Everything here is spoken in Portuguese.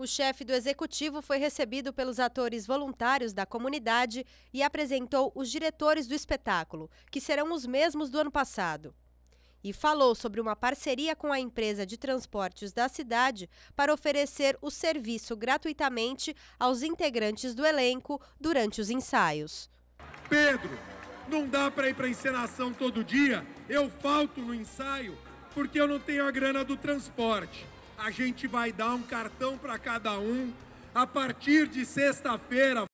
O chefe do executivo foi recebido pelos atores voluntários da comunidade e apresentou os diretores do espetáculo, que serão os mesmos do ano passado. E falou sobre uma parceria com a empresa de transportes da cidade para oferecer o serviço gratuitamente aos integrantes do elenco durante os ensaios. Pedro, não dá para ir para encenação todo dia, eu falto no ensaio porque eu não tenho a grana do transporte a gente vai dar um cartão para cada um. A partir de sexta-feira,